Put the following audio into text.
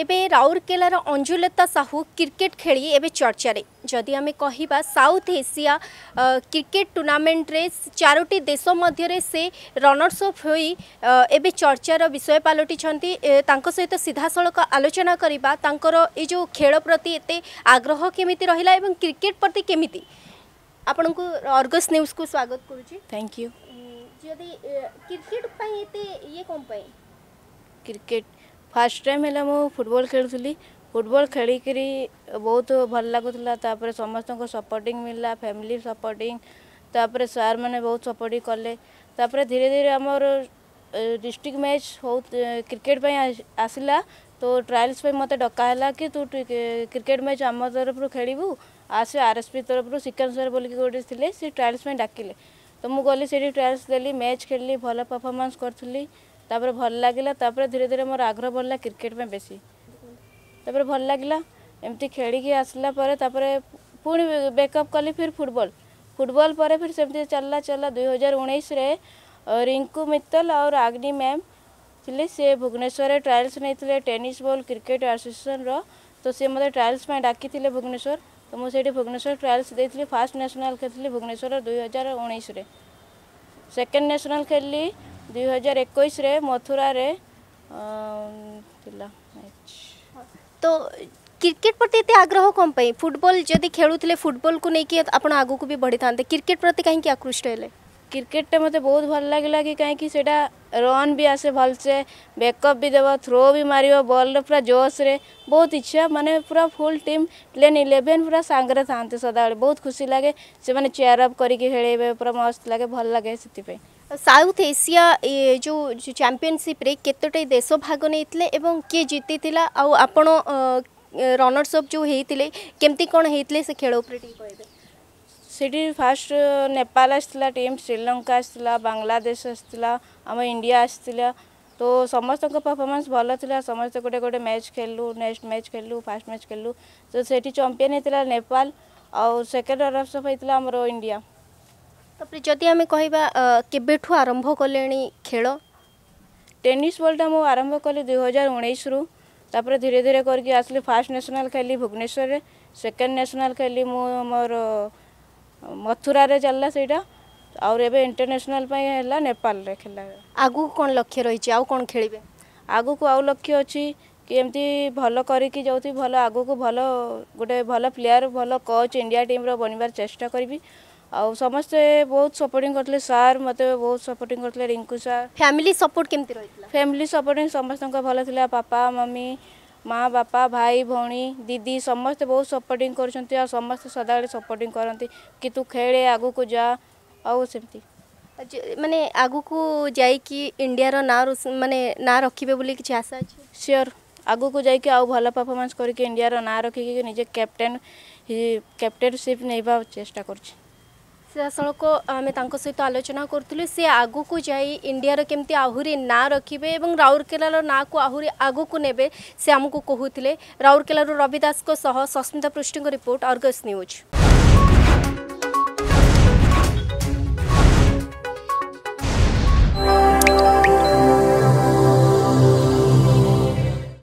एवं राउरकेलार अंजुलता साहू क्रिकेट खेली एवं चर्चा जदि आम कह साउथ एशिया क्रिकेट टूर्णमेंट रे चारोटी देश मध्य से रनर्स अफ हो ए चर्चार विषय पलटि सहित सीधा सड़क आलोचना करवाकर यो खेल प्रति एत आग्रह केमी रहा एवं क्रिकेट प्रति केमी आपण अर्गस न्यूज को स्वागत करुँ थैंक यू जदि क्रिकेट ये कौन क्रिकेट फर्स्ट टाइम है मुझे फुटबल खेलुली फुटबल खेल बहुत भल लगुला समस्त सपोर्टिंग मिलला फैमिली सपोर्टिंग तापर सर मैंने बहुत सपोर्ट कले धीरे धीरे आमर डिस्ट्रिक्ट मैच हो क्रिकेट पर आसला तो ट्रायल्स पर मत डकाला कि तू क्रिकेट मैच आम तरफ खेलू आस आर एस पी तरफ सिकंद सर बोल गोटे थे सी ट्रायल्स डाकिले तो मुझे गली ट्रायल्स देली मैच खेल भल परफर्मास करी तापर भल लगला धीरे धीरे मोर आग्रह बढ़ला क्रिकेट में बेसी तापर भल लगला एमती खेलिकी आसलापर तापर पुणी बेकअप कली फिर फुटबल फुटबल पर फिर से चलला चलला दुई हजार उन्नीस रिंकू मित्तल और आग्नि मैम थी सी भुवनेश्वर ट्राएल्स नहीं टेनिस बॉल क्रिकेट आसोसीएसन रो सी मतलब ट्राएल्स में डाकी थे भुवनेश्वर तो मुझे भुवनेश्वर ट्राएल्स दे फास्ट नेशनल खेली भुवनेश्वर दुई हजार उन्नीस सेकेंड नेशनल खेली मथुरा रे मैच तो क्रिकेट प्रति इतने आग्रह कौन पाई फुटबॉल जब खेलुले फुटबल को लेकिन आप आगे भी बढ़ी था क्रिकेट प्रति कहीं आकृष्ट है क्रिकेट टे मत बहुत भल लगे कि कहीं रन भी आसे भलसे बैकअप भी देव थ्रो भी मार बल पूरा जोश्रे बहुत इच्छा माने पूरा फुल टीम प्लेन इलेवेन पूरा सांगे था सदा बहुत खुशी लगे से मैंने चेयरअप करके खेल पूरा मस्त लगे भल लगे से साउथ एशिया ए जो चैंपियनशिप रे केतोटी देश भाग नहीं एवं किए जीति आउ आपण रनर्स अप जो होते केमती कौन होते से खेल उपर कहते ସେଠି ଫାଷ୍ଟ ନେପାଳ ଆସିଥିଲା ଟିମ୍ ଶ୍ରୀଲଙ୍କା ଆସିଥିଲା ବାଂଲାଦେଶ ଆସିଥିଲା ଆମ ଇଣ୍ଡିଆ ଆସିଥିଲା ତ ସମସ୍ତଙ୍କ ପରଫର୍ମାନ୍ସ ଭଲ ଥିଲା ସମସ୍ତେ ଗୋଟେ ଗୋଟେ ମ୍ୟାଚ୍ ଖେଳିଲୁ ନେକ୍ସଟ ମ୍ୟାଚ୍ ଖେଳିଲୁ ଫାଷ୍ଟ ମ୍ୟାଚ୍ ଖେଳିଲୁ ତ ସେଠି ଚମ୍ପିଅନ୍ ହେଇଥିଲା ନେପାଳ ଆଉ ସେକେଣ୍ଡ ରନର୍ସ ଅପ୍ ହେଇଥିଲା ଆମର ଇଣ୍ଡିଆ ତାପରେ ଯଦି ଆମେ କହିବା କେବେଠୁ ଆରମ୍ଭ କଲେଣି ଖେଳ ଟେନିସ୍ ବଲ୍ଟା ମୁଁ ଆରମ୍ଭ କଲି ଦୁଇ ହଜାର ଉଣେଇଶରୁ ତାପରେ ଧୀରେ ଧୀରେ କରିକି ଆସିଲି ଫାର୍ଷ୍ଟ ନ୍ୟାସନାଲ୍ ଖେଳିଲି ଭୁବନେଶ୍ୱରରେ ସେକେଣ୍ଡ ନ୍ୟାସନାଲ୍ ଖେଳିଲି ମୁଁ ମୋର ମଥୁରାରେ ଚାଲିଲା ସେଇଟା ଆଉ ଏବେ ଇଣ୍ଟରନ୍ୟାସନାଲ୍ ପାଇଁ ହେଲା ନେପାଳରେ ଖେଳିଲା ଆଗକୁ କ'ଣ ଲକ୍ଷ୍ୟ ରହିଛି ଆଉ କ'ଣ ଖେଳିବେ ଆଗକୁ ଆଉ ଲକ୍ଷ୍ୟ ଅଛି କି ଏମିତି ଭଲ କରିକି ଯେଉଁଠି ଭଲ ଆଗକୁ ଭଲ ଗୋଟେ ଭଲ ପ୍ଲେୟାର ଭଲ କୋଚ୍ ଇଣ୍ଡିଆ ଟିମ୍ର ବନିବାର ଚେଷ୍ଟା କରିବି समस्ते बहुत सपोर्टिंग करते सार मत बहुत सपोर्ट करते रिंकु सार फैमिली सपोर्ट के फैमिली सपोर्टिंग समस्त भल था पापा मम्मी माँ बापा भाई भौणी दीदी समस्ते बहुत सपोर्टिंग कर समस्त सदा बड़े सपोर्टिंग करती कि तू खेले आग को जा आमती मैंने आग को जैक इंडिया ना मानने ना रखे बोली कि आशा अच्छे सियोर आग को जैक आउ भल परफर्मास कर इंडिया ना रखिक निजे कैप्टेन कैप्टेनसीप नहीं चेस्टा कर ସିଧାସଳଖ ଆମେ ତାଙ୍କ ସହିତ ଆଲୋଚନା କରୁଥିଲୁ ସେ ଆଗକୁ ଯାଇ ଇଣ୍ଡିଆର କେମିତି ଆହୁରି ନାଁ ରଖିବେ ଏବଂ ରାଉରକେଲାର ନାଁକୁ ଆହୁରି ଆଗକୁ ନେବେ ସେ ଆମକୁ କହୁଥିଲେ ରାଉରକେଲାରୁ ରବି ଦାସଙ୍କ ସହ ସସ୍ମିତା ପୃଷ୍ଟିଙ୍କ ରିପୋର୍ଟ ଅର୍ଗସ୍ ନ୍ୟୁଜ୍